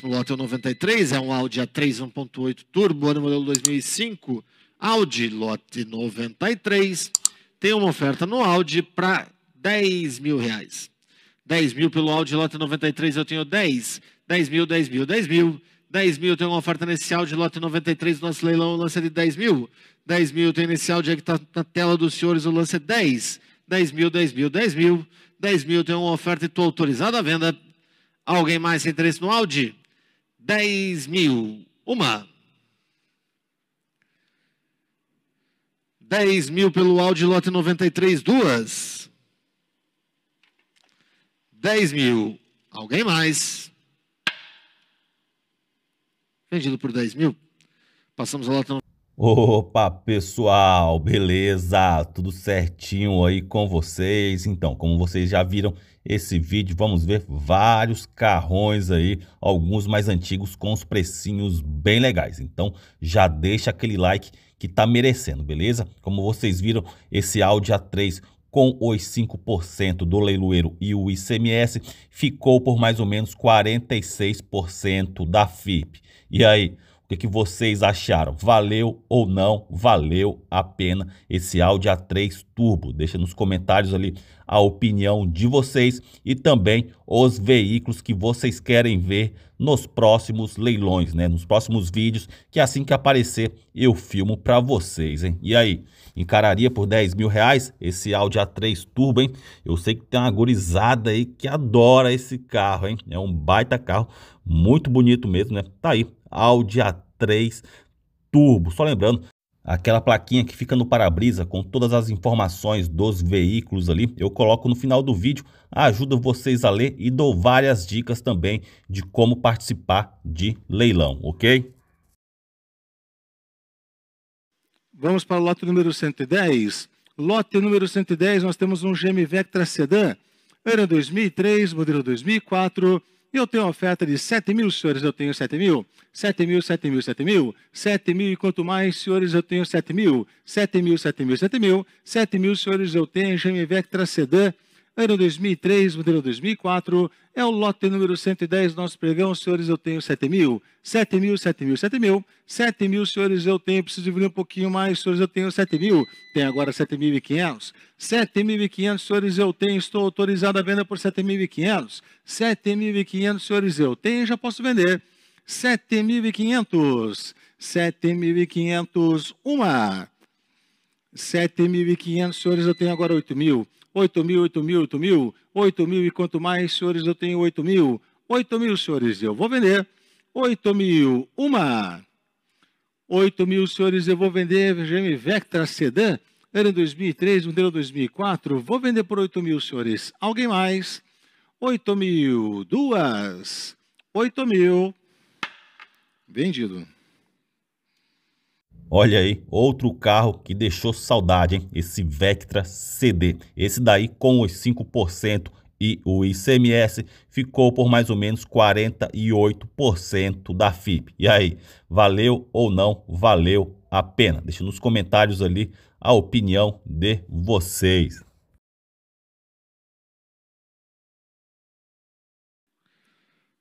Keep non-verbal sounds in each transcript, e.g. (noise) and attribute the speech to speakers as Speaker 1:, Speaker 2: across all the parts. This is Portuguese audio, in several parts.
Speaker 1: próximo lote é o 93, é um Audi A3 1.8 turbo, ano modelo 2005, Audi lote 93. Tem uma oferta no Audi para 10 mil reais. 10 mil pelo Audi lote 93 eu tenho 10, 10 mil, 10 mil, 10 mil. 10 mil tem uma oferta nesse Audi lote 93 do nosso leilão, o lance é de 10 mil. 10 mil tem nesse Audi que está na tela dos senhores, o lance é 10. 10 mil, 10 mil, 10 mil. 10 mil tem uma oferta e estou autorizado à venda. Alguém mais tem interesse no Audi? dez mil, uma. Dez mil pelo Audi Lote 93, duas. Dez mil, alguém mais? Vendido por dez mil. Passamos a Lote
Speaker 2: Opa, pessoal, beleza? Tudo certinho aí com vocês? Então, como vocês já viram esse vídeo, vamos ver vários carrões aí, alguns mais antigos com os precinhos bem legais. Então, já deixa aquele like que tá merecendo, beleza? Como vocês viram, esse Audi A3 com os 5% do leiloeiro e o ICMS, ficou por mais ou menos 46% da FIP. E aí, que, que vocês acharam? Valeu ou não valeu a pena esse Audi A3 Turbo? Deixa nos comentários ali a opinião de vocês e também os veículos que vocês querem ver nos próximos leilões, né? Nos próximos vídeos, que é assim que aparecer eu filmo para vocês, hein? E aí, encararia por 10 mil reais esse Audi A3 Turbo, hein? Eu sei que tem uma gurizada aí que adora esse carro, hein? É um baita carro, muito bonito mesmo, né? Tá aí Audi a 3 turbo. Só lembrando, aquela plaquinha que fica no para-brisa com todas as informações dos veículos ali, eu coloco no final do vídeo, ajuda vocês a ler e dou várias dicas também de como participar de leilão, ok?
Speaker 3: Vamos para o lote número 110. Lote número 110, nós temos um GM Vectra Sedan, era 2003, modelo 2004, eu tenho uma oferta de 7 mil, senhores, eu tenho 7 mil. 7 mil, 7 mil, 7 mil. 7 mil e quanto mais, senhores, eu tenho 7 mil. 7 mil, 7 mil, 7 mil. 7 mil, senhores, eu tenho GMV Tracedã ano 2003, modelo 2004, é o lote número 110 do nosso pregão. Senhores, eu tenho 7 mil, 7 mil, 7 mil, 7 mil, 7 mil, senhores, eu tenho, preciso dividir um pouquinho mais, senhores, eu tenho 7 mil, tem agora 7 7 mil mil e 500, e 500, senhores, eu tenho, estou autorizado a venda por 7 7 mil mil e 500, e 500, senhores, eu tenho, já posso vender, 7 7 mil mil e 500, e 500, uma. 7.500, senhores, eu tenho agora 8.000. 8.000, 8.000, 8.000. 8.000 e quanto mais, senhores, eu tenho 8.000. 8.000, senhores, eu vou vender. 8.000, uma. 8.000, senhores, eu vou vender GM Vectra Sedan. Era em 2003, modelo 2004. Vou vender por 8.000, senhores. Alguém mais? 8.000, duas. 8.000. Vendido.
Speaker 2: Olha aí, outro carro que deixou saudade, hein? Esse Vectra CD. Esse daí com os 5% e o ICMS ficou por mais ou menos 48% da FIP. E aí, valeu ou não valeu a pena? Deixa nos comentários ali a opinião de vocês.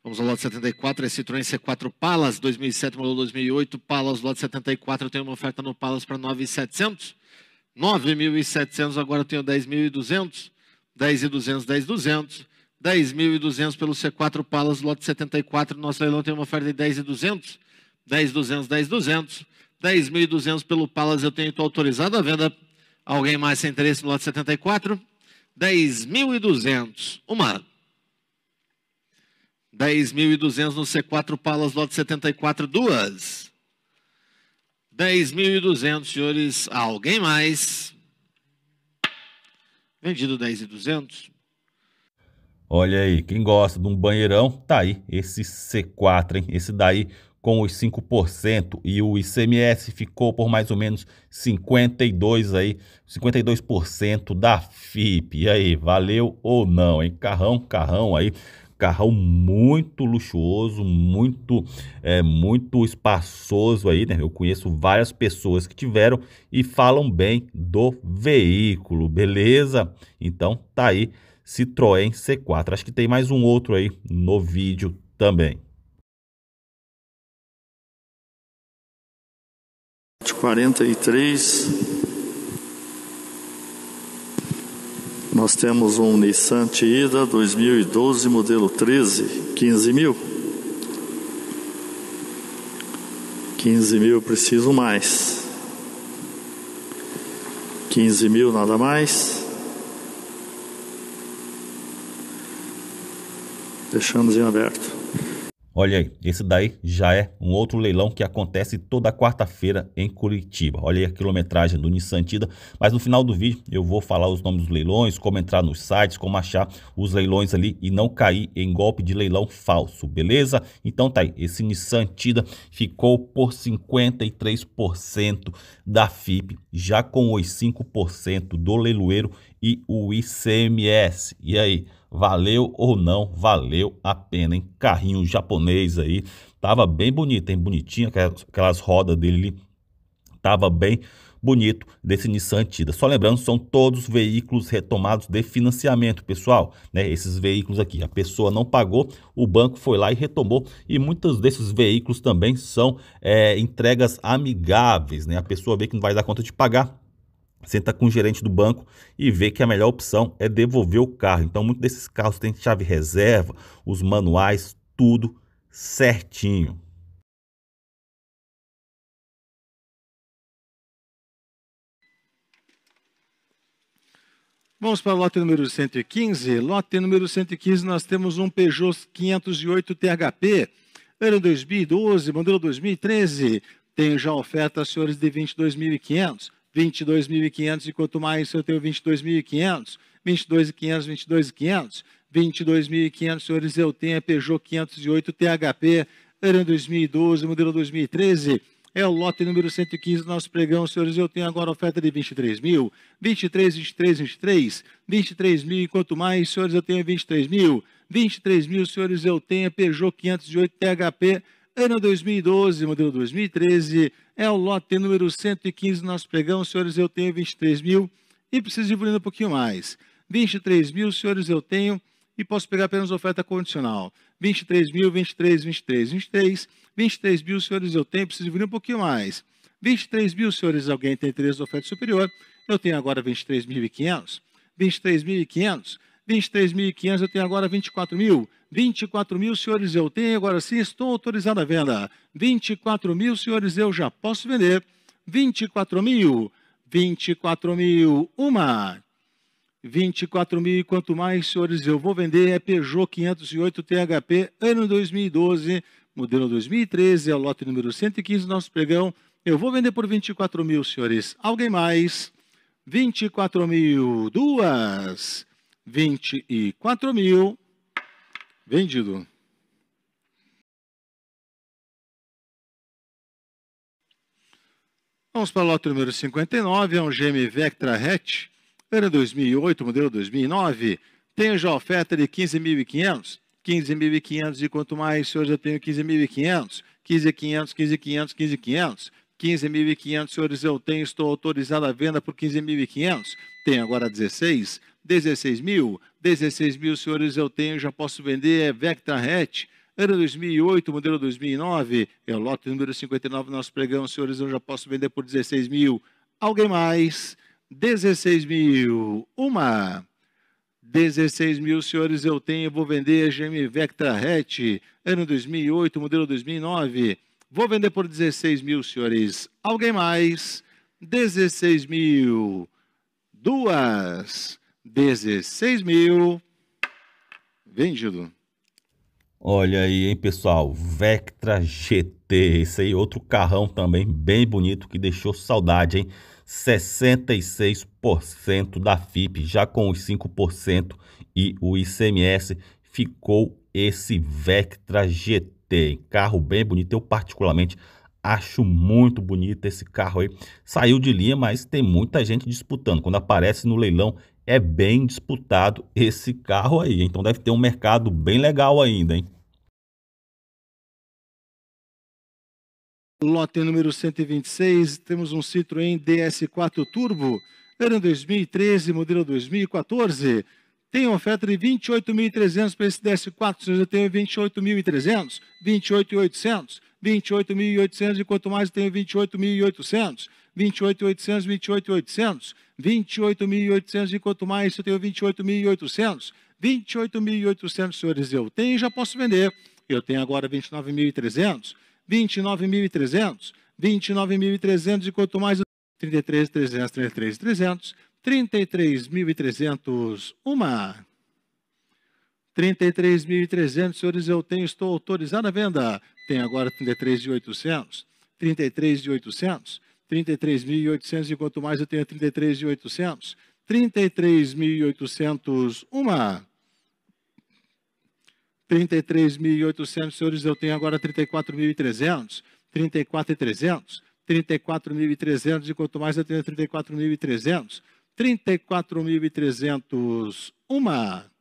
Speaker 1: Vamos ao lote 74, é Citroën C4 Palas, 2007, modelo 2008, Palas, lote 74, eu tenho uma oferta no Palas para 9,700, 9.700, agora eu tenho 10.200, 10.200, 10.200, 10.200 pelo C4 Palas, lote 74, nosso leilão tem uma oferta de 10.200, 10.200, 10.200, 10.200 pelo Palas, eu tenho, autorizado a venda, alguém mais sem interesse no lote 74? 10.200, uma... 10.200 no C4 Palas, lote 74, duas. 10.200, senhores. Alguém mais? Vendido 10.200.
Speaker 2: Olha aí, quem gosta de um banheirão, tá aí esse C4, hein? Esse daí com os 5% e o ICMS ficou por mais ou menos 52 aí, 52% da FIP. E aí, valeu ou não, hein? Carrão, carrão aí carrão muito luxuoso, muito é, muito espaçoso aí, né? Eu conheço várias pessoas que tiveram e falam bem do veículo, beleza? Então tá aí Citroën C4. Acho que tem mais um outro aí no vídeo também.
Speaker 4: 43 Nós temos um Nissan Tiida 2012, modelo 13, 15 mil. 15 mil preciso mais. 15 mil nada mais. Deixamos em aberto.
Speaker 2: Olha aí, esse daí já é um outro leilão que acontece toda quarta-feira em Curitiba. Olha aí a quilometragem do Nissan Tida, mas no final do vídeo eu vou falar os nomes dos leilões, como entrar nos sites, como achar os leilões ali e não cair em golpe de leilão falso, beleza? Então tá aí, esse Nissan Tida ficou por 53% da FIP, já com os 5% do leiloeiro e o ICMS. E aí, valeu ou não valeu a pena, hein? Carrinho japonês aí, tava bem bonito, hein? Bonitinho, aquelas, aquelas rodas dele ali, tava bem bonito desse Nissan Tida. Só lembrando, são todos veículos retomados de financiamento, pessoal. Né? Esses veículos aqui, a pessoa não pagou, o banco foi lá e retomou. E muitos desses veículos também são é, entregas amigáveis. Né? A pessoa vê que não vai dar conta de pagar, senta com o gerente do banco e vê que a melhor opção é devolver o carro. Então, muitos desses carros têm chave reserva, os manuais, tudo certinho.
Speaker 3: Vamos para o lote número 115. Lote número 115, nós temos um Peugeot 508 THP, ano 2012, modelo 2013. Tenho já oferta, senhores, de 22.500. 22.500, e quanto mais eu tenho 22.500, 22.500, 22.500, 22.500, senhores, eu tenho a Peugeot 508 THP, ano 2012, modelo 2013, é o lote número 115 do nosso pregão, senhores, eu tenho agora oferta de 23 mil, 23, 23, 23, 23 mil, e quanto mais, senhores, eu tenho 23 mil, 23 mil, senhores, eu tenho a Peugeot 508 THP, ano 2012, modelo 2013, é o lote número 115, nós pegamos, senhores, eu tenho 23 mil e preciso diminuir um pouquinho mais. 23 mil, senhores, eu tenho e posso pegar apenas oferta condicional. 23 mil, 23, 23, 23. 23 mil, senhores, eu tenho, preciso diminuir um pouquinho mais. 23 mil, senhores, alguém tem interesse de oferta superior. Eu tenho agora 23.500. 23.500. 23.500, eu tenho agora 24 mil. 24 mil, senhores, eu tenho agora sim, estou autorizado à venda. 24 mil, senhores, eu já posso vender. 24 mil, 24 mil, uma. 24 mil, e quanto mais, senhores, eu vou vender, é Peugeot 508 THP, ano 2012, modelo 2013, é o lote número 115 do nosso pregão. Eu vou vender por 24 mil, senhores. Alguém mais? 24 mil, duas. 24 mil. Vendido. Vamos para o lote número 59, é um GM Vectra Hatch, ano 2008, modelo 2009. Tenho já oferta de 15.500, 15.500 e quanto mais, senhor, já tenho 15.500, 15.500, 15.500, 15.500. 15.500, senhores, eu tenho, estou autorizado a venda por 15.500. Tenho agora 16, 16 mil, 16 mil senhores eu tenho, já posso vender, é Vectra Hatch, ano 2008, modelo 2009, é o lote número 59, nosso pregão, senhores, eu já posso vender por 16 mil, alguém mais, 16 mil, uma, 16 mil, senhores, eu tenho, vou vender a GM Vectra Hatch, ano 2008, modelo 2009, vou vender por 16 mil, senhores, alguém mais, 16 mil, duas, 16 mil vendido.
Speaker 2: Olha aí, hein, pessoal. Vectra GT. Esse aí, outro carrão também bem bonito que deixou saudade, hein? 66% da FIP, já com os 5% e o ICMS, ficou esse Vectra GT. Carro bem bonito, eu particularmente acho muito bonito esse carro aí. Saiu de linha, mas tem muita gente disputando. Quando aparece no leilão, é bem disputado esse carro aí. Então deve ter um mercado bem legal ainda, hein?
Speaker 3: Lote número 126, temos um Citroën DS4 Turbo, ano 2013, modelo 2014. Tem oferta de 28.300 para esse DS4, se eu tenho 28.300, 28.800, 28.800 e quanto mais eu tenho 28.800. 28.800, 28.800, 28.800 e quanto mais eu tenho 28.800, 28.800, senhores, eu tenho e já posso vender. Eu tenho agora 29.300, 29.300, 29.300 e quanto mais eu 33.300, 33.300, 33.300, uma. 33.300, senhores, eu tenho, estou autorizado a venda. Tenho agora 33.800, 33.800, 33.800 e quanto mais eu tenho 33.800. 33.800, uma. 33.800, senhores, eu tenho agora 34.300. 34.300. 34.300 e quanto mais eu tenho 34.300. 34.300, uma.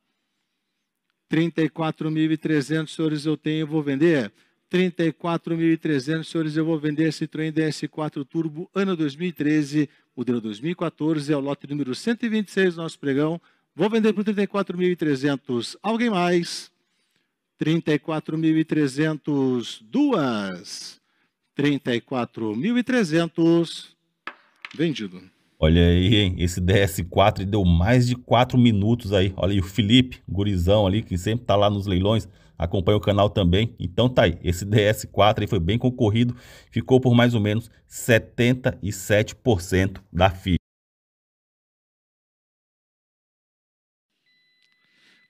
Speaker 3: 34.300, senhores, eu tenho, eu vou vender 34.300, senhores, eu vou vender esse Citroën DS4 Turbo, ano 2013, modelo 2014, é o lote número 126 do nosso pregão. Vou vender por 34.300. Alguém mais? 34.300, duas. 34.300, vendido.
Speaker 2: Olha aí, hein? Esse DS4 deu mais de 4 minutos aí. Olha aí o Felipe, gurizão ali, que sempre tá lá nos leilões, acompanha o canal também. Então tá aí, esse DS4 aí foi bem concorrido, ficou por mais ou menos 77% da FIA.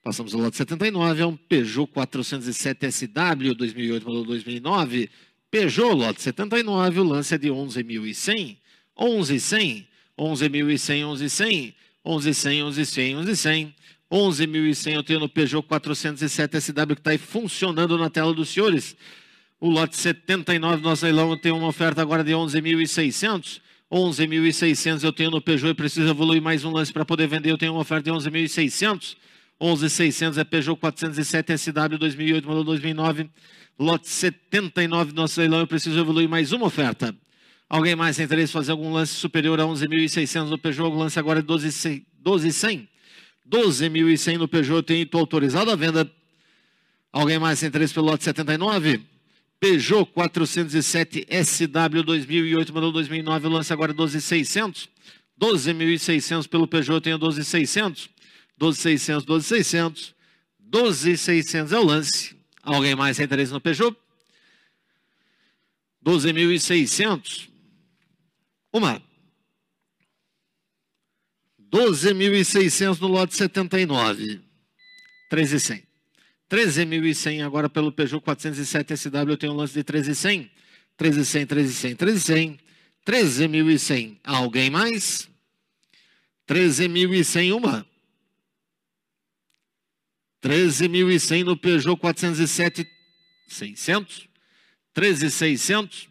Speaker 1: Passamos ao lote 79, é um Peugeot 407 SW 2008 modelo 2009. Peugeot, lote 79, o lance é de 11.100. 11.100 11.100, 11.100, 11.100, 11.100, 11.100. 11.100 eu tenho no Peugeot 407 SW que está aí funcionando na tela dos senhores. O lote 79 do nosso leilão tem uma oferta agora de 11.600. 11.600 eu tenho no Peugeot e preciso evoluir mais um lance para poder vender. Eu tenho uma oferta de 11.600. 11.600 é Peugeot 407 SW 2008, modelo 2009. Lote 79 do nosso leilão eu preciso evoluir mais uma oferta. Alguém mais tem interesse em fazer algum lance superior a 11.600 no Peugeot? O lance agora é 12.100. 12.100 no Peugeot tem estou autorizado à venda. Alguém mais tem interesse pelo lote 79? Peugeot 407 SW 2008, modelo 2009, lance agora 12.600. É 12.600 pelo Peugeot eu tenho 12.600. 12.600, 12.600. 12.600 é o lance. Alguém mais tem interesse no Peugeot? 12.600. Uma. 12.600 no lote 79. 13.100. 13.100 agora pelo Peugeot 407 SW eu tenho um lance de 13.100. 13.100, 13.100, 13.100. 13.100. Alguém mais? 13.100 uma. 13.100 no Peugeot 407 600. 13.600.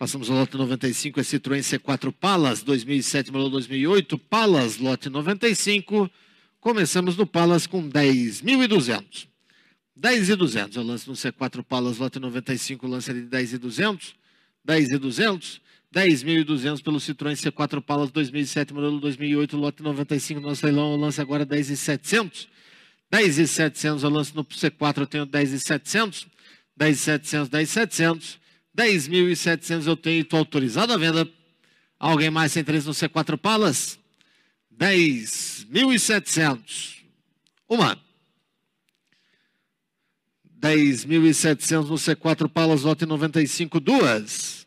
Speaker 1: Passamos ao lote 95, é Citroën C4 Palas, 2007, modelo 2008, Palas, lote 95. Começamos no Palas com 10.200. 10.200, eu lance no C4 Palas, lote 95, lance ali de 10.200. 10.200, 10.200 pelo Citroën C4 Palas, 2007, modelo 2008, lote 95, nosso leilão, eu lance agora 10.700. 10.700, eu lance no C4, eu tenho 10.700. 10.700, 10.700. 10.700 eu tenho, estou autorizado a venda. Alguém mais tem interesse no C4 Palas? 10.700. Uma. 10.700 no C4 Palas, nota 95, duas.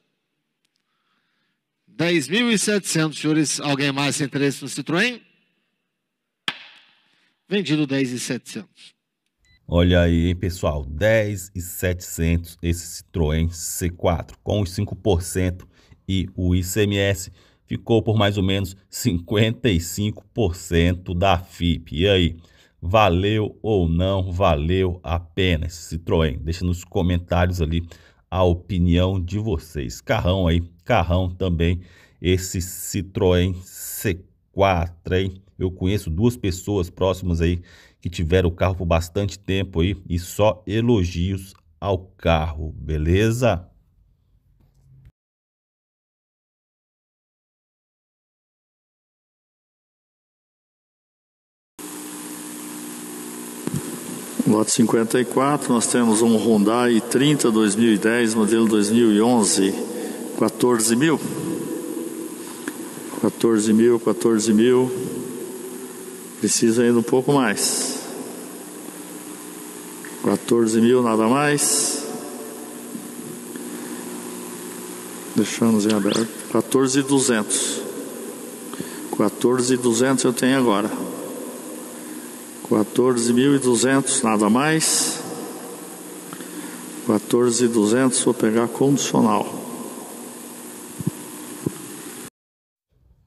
Speaker 1: 10.700, senhores. Alguém mais tem interesse no Citroën? Vendido 10.700.
Speaker 2: Olha aí, hein, pessoal, 10,700 esse Citroën C4 com os 5% e o ICMS ficou por mais ou menos 55% da FIP. E aí, valeu ou não valeu a pena esse Citroën? Deixa nos comentários ali a opinião de vocês. Carrão aí, carrão também esse Citroën C4, hein? Eu conheço duas pessoas próximas aí que tiveram o carro por bastante tempo aí e só elogios ao carro, beleza?
Speaker 4: Lote 54, nós temos um Hyundai 30 2010, modelo 2011, 14 mil. 14 mil, 14 mil. Precisa ainda um pouco mais. 14 mil, nada mais. Deixamos em aberto. 14,200. 14,200 eu tenho agora. 14.200, nada mais. 14.200, vou pegar condicional.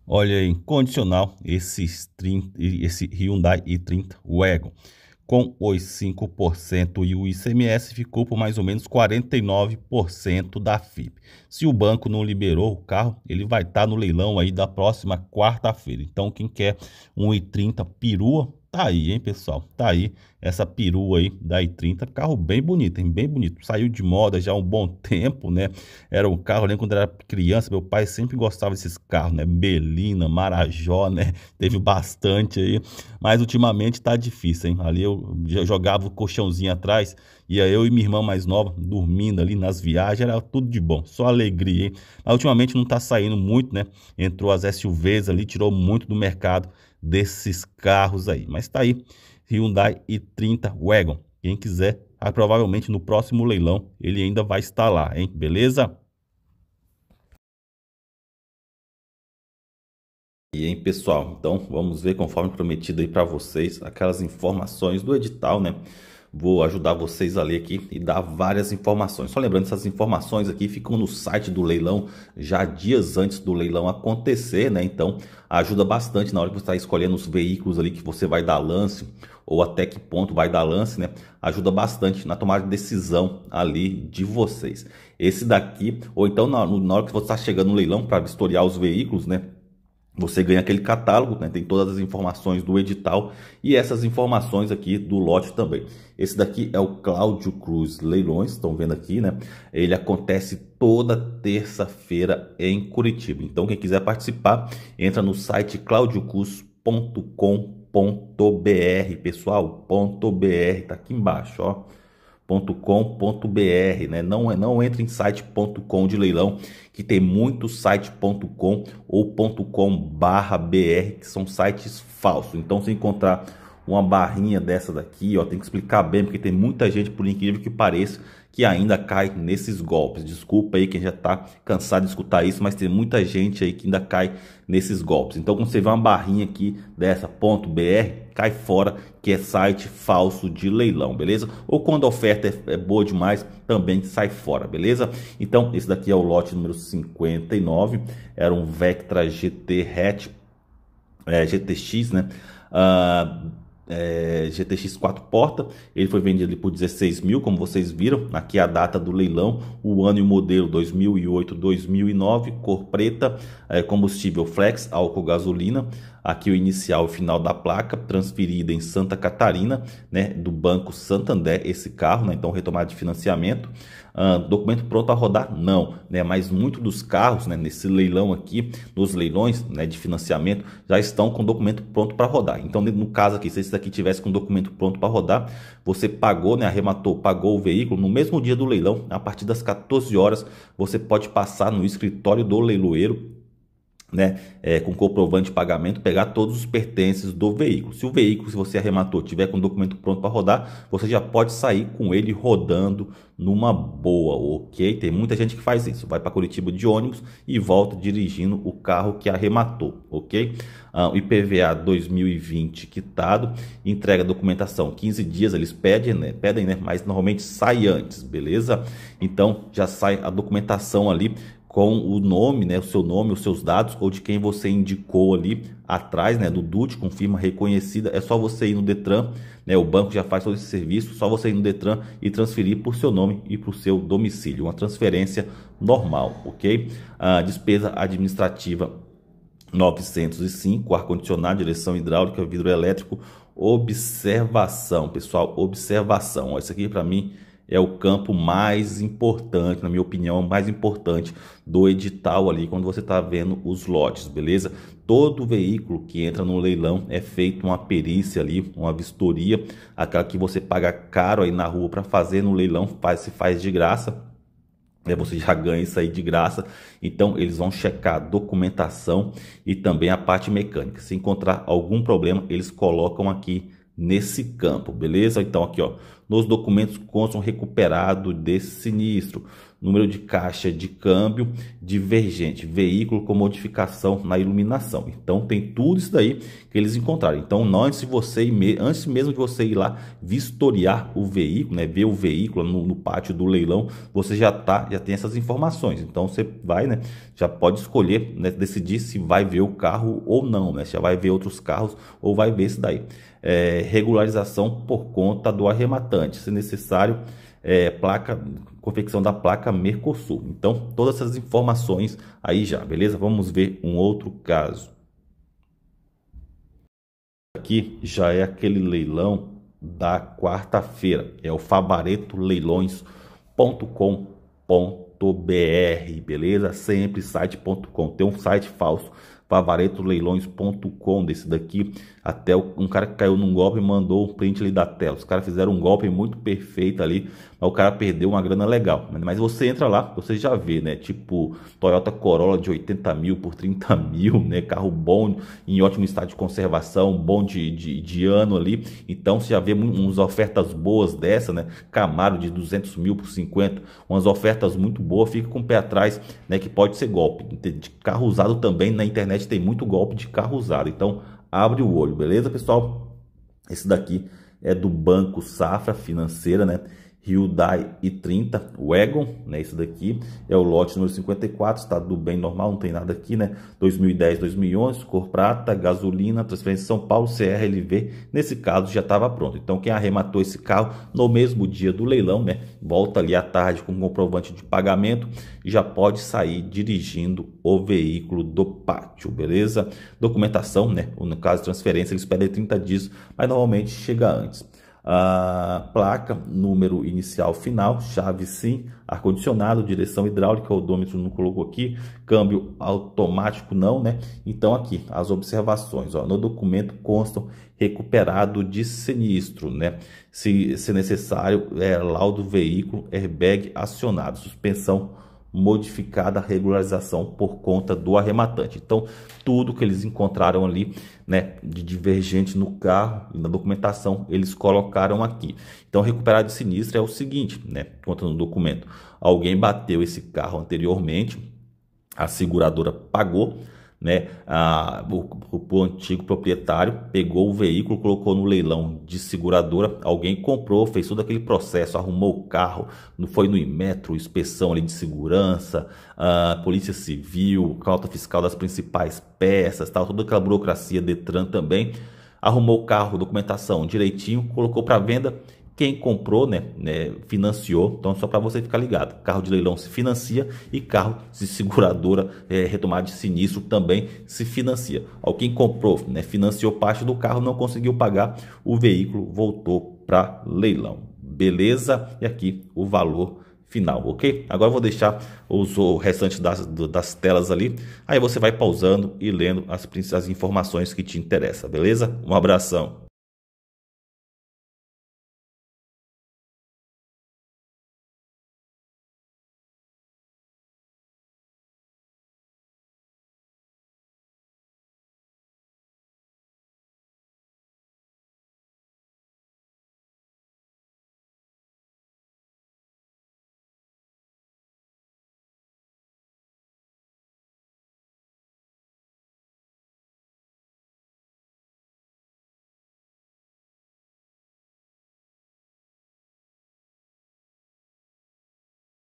Speaker 2: Olha aí, condicional esses 30, esse Hyundai i30 Wagon. Com os 5% e o ICMS ficou por mais ou menos 49% da FIP. Se o banco não liberou o carro, ele vai estar tá no leilão aí da próxima quarta-feira. Então quem quer um i30 perua, Tá aí, hein, pessoal? Tá aí essa perua aí da i30, carro bem bonito, hein? Bem bonito. Saiu de moda já há um bom (laughs) tempo, né? Era um carro, lembro quando era criança, meu pai sempre gostava desses carros, né? Belina, Marajó, né? (laughs) Teve bastante aí, mas ultimamente tá difícil, hein? Ali eu jogava o colchãozinho atrás, ia eu e minha irmã mais nova dormindo ali nas viagens, era tudo de bom, só alegria, hein? Mas ultimamente não tá saindo muito, né? Entrou as SUVs ali, tirou muito do mercado desses carros aí. Mas tá aí, Hyundai e 30 Wagon. Quem quiser, ah, provavelmente no próximo leilão ele ainda vai estar lá, hein? Beleza? E aí pessoal, então vamos ver, conforme prometido aí para vocês, aquelas informações do edital, né? Vou ajudar vocês a ler aqui e dar várias informações. Só lembrando, essas informações aqui ficam no site do leilão já dias antes do leilão acontecer, né? Então ajuda bastante na hora que você está escolhendo os veículos ali que você vai dar lance ou até que ponto vai dar lance, né? Ajuda bastante na tomada de decisão ali de vocês. Esse daqui, ou então na, na hora que você está chegando no leilão para vistoriar os veículos, né? Você ganha aquele catálogo, né? tem todas as informações do edital e essas informações aqui do lote também. Esse daqui é o Cláudio Cruz Leilões, estão vendo aqui, né? Ele acontece toda terça-feira em Curitiba. Então, quem quiser participar, entra no site claudiocruz.com.br, pessoal, .br, tá aqui embaixo, ó. .com.br, né? Não não entre em site.com de leilão, que tem muito site.com ou .com/br que são sites falsos. Então se encontrar uma barrinha dessa daqui, ó, tem que explicar bem, porque tem muita gente por incrível que pareça que ainda cai nesses golpes. Desculpa aí quem já está cansado de escutar isso, mas tem muita gente aí que ainda cai nesses golpes. Então, quando você vê uma barrinha aqui dessa ponto .br, cai fora que é site falso de leilão, beleza? Ou quando a oferta é, é boa demais, também sai fora, beleza? Então, esse daqui é o lote número 59, era um Vectra GT Hatch, é, GTX, né? Uh, é, GTX 4 porta, ele foi vendido por 16 mil, como vocês viram, aqui é a data do leilão, o ano e o modelo 2008, 2009, cor preta, é, combustível flex, álcool gasolina, aqui o inicial e o final da placa, transferida em Santa Catarina, né, do Banco Santander, esse carro, né, então retomada de financiamento. Uh, documento pronto a rodar? Não, né, mas muito dos carros, né, nesse leilão aqui, nos leilões né, de financiamento, já estão com documento pronto para rodar. Então, no caso aqui, se esse daqui tivesse com documento pronto para rodar, você pagou, né, arrematou, pagou o veículo, no mesmo dia do leilão, a partir das 14 horas, você pode passar no escritório do leiloeiro né, é, com comprovante de pagamento, pegar todos os pertences do veículo. Se o veículo, se você arrematou, tiver com o documento pronto para rodar, você já pode sair com ele rodando numa boa, ok? Tem muita gente que faz isso, vai para Curitiba de ônibus e volta dirigindo o carro que arrematou, ok? Ah, o IPVA 2020 quitado, entrega a documentação 15 dias, eles pedem, né? Pedem, né? Mas normalmente sai antes, beleza? Então já sai a documentação ali com o nome, né, o seu nome, os seus dados ou de quem você indicou ali atrás, né, do DUT com firma reconhecida. É só você ir no Detran, né, o banco já faz todo esse serviço, só você ir no Detran e transferir por seu nome e para o seu domicílio. Uma transferência normal, ok? A despesa administrativa 905, ar-condicionado, direção hidráulica, vidro elétrico, observação, pessoal, observação. Isso aqui para mim é o campo mais importante, na minha opinião, mais importante do edital ali, quando você está vendo os lotes, beleza? Todo veículo que entra no leilão é feito uma perícia ali, uma vistoria, aquela que você paga caro aí na rua para fazer no leilão, faz, se faz de graça, né? você já ganha isso aí de graça. Então, eles vão checar a documentação e também a parte mecânica. Se encontrar algum problema, eles colocam aqui nesse campo, beleza? Então, aqui ó, nos documentos constam recuperado desse sinistro número de caixa de câmbio divergente, veículo com modificação na iluminação. Então tem tudo isso daí que eles encontraram. Então antes de você antes mesmo de você ir lá vistoriar o veículo, né, ver o veículo no, no pátio do leilão, você já tá já tem essas informações. Então você vai, né, já pode escolher, né, decidir se vai ver o carro ou não, né, já vai ver outros carros ou vai ver isso daí. É, regularização por conta do arrematante, se necessário é, placa, confecção da placa Mercosul. Então, todas essas informações aí já, beleza? Vamos ver um outro caso. Aqui já é aquele leilão da quarta-feira, é o fabaretoleilões.com.br, beleza? Sempre site.com, tem um site falso pavaretoleilões.com desse daqui. Até um cara que caiu num golpe mandou um print ali da tela. Os caras fizeram um golpe muito perfeito ali, mas o cara perdeu uma grana legal. Mas você entra lá, você já vê, né? Tipo Toyota Corolla de 80 mil por 30 (laughs) mil, né? Carro bom, em ótimo estado de conservação, bom de, de, de ano ali. Então você já vê umas ofertas boas dessa, né? Camaro de 200 mil por 50, umas ofertas muito boas. Fica com o pé atrás, né? Que pode ser golpe. De carro usado também na internet internet tem muito golpe de carro usado. Então, abre o olho, beleza, pessoal? Esse daqui é do Banco Safra Financeira, né? Hyundai i30 Wagon, né? Esse daqui é o lote número 54, Está do bem normal, não tem nada aqui, né? 2010, 2011, cor prata, gasolina, transferência de São Paulo, CRLV, nesse caso já estava pronto. Então quem arrematou esse carro no mesmo dia do leilão, né? Volta ali à tarde com comprovante de pagamento e já pode sair dirigindo o veículo do pátio, beleza? Documentação, né? No caso de transferência, eles pedem 30 dias, mas normalmente chega antes a placa, número inicial final, chave sim, ar-condicionado, direção hidráulica, odômetro não colocou aqui, câmbio automático não, né? Então aqui, as observações, ó, no documento constam recuperado de sinistro, né? Se, se necessário, é, laudo veículo, airbag acionado, suspensão modificada a regularização por conta do arrematante. Então, tudo que eles encontraram ali, né, de divergente no carro e na documentação, eles colocaram aqui. Então, recuperado de sinistro é o seguinte, né, conta no documento. Alguém bateu esse carro anteriormente, a seguradora pagou, né? A, o, o, antigo proprietário pegou o veículo, colocou no leilão de seguradora, alguém comprou, fez todo aquele processo, arrumou o carro, não foi no Imetro, inspeção ali de segurança, a Polícia Civil, cauta fiscal das principais peças, tal, toda aquela burocracia Detran também. Arrumou o carro, documentação direitinho, colocou para venda quem comprou, né, né financiou. Então, só para você ficar ligado: carro de leilão se financia e carro de seguradora é, retomada de sinistro também se financia. Alguém quem comprou, né, financiou parte do carro, não conseguiu pagar, o veículo voltou para leilão. Beleza? E aqui o valor final, ok? Agora eu vou deixar os, o restante das, das telas ali. Aí você vai pausando e lendo as, as informações que te interessam, beleza? Um abração.